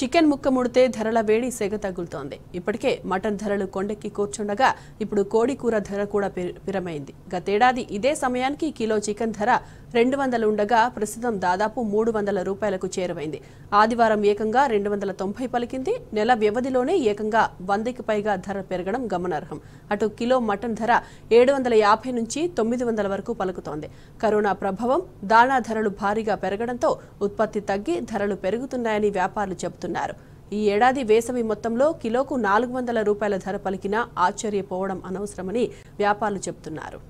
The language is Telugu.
చికెన్ ముక్క ముడితే ధరల వేడి సెగ తగులుతోంది ఇప్పటికే మటన్ ధరలు కొండెక్కి కూర్చుండగా ఇప్పుడు కోడి కూర ధర కూడా పిరమైంది గతేడాది ఇదే సమయానికి కిలో చికెన్ ధర రెండు వందలు ఉండగా ప్రస్తుతం దాదాపు మూడు వందల రూపాయలకు చేరువైంది ఆదివారం ఏకంగా రెండు వందల తొంభై పలికింది నెల వ్యవధిలోనే ఏకంగా వందకి పైగా ధర పెరగడం గమనార్హం అటు కిలో మటన్ ధర ఏడు వందల యాభై నుంచి తొమ్మిది వందల వరకు పలుకుతోంది కరోనా ప్రభావం దాణా ధరలు భారీగా పెరగడంతో ఉత్పత్తి తగ్గి ధరలు పెరుగుతున్నాయని వ్యాపారులు చెబుతున్నారు చేస్తున్నారు ఈ ఏడాది వేసవి మొత్తంలో కిలోకు నాలుగు వందల రూపాయల ధర పలికినా ఆశ్చర్యపోవడం అనవసరమని వ్యాపారులు చెబుతున్నారు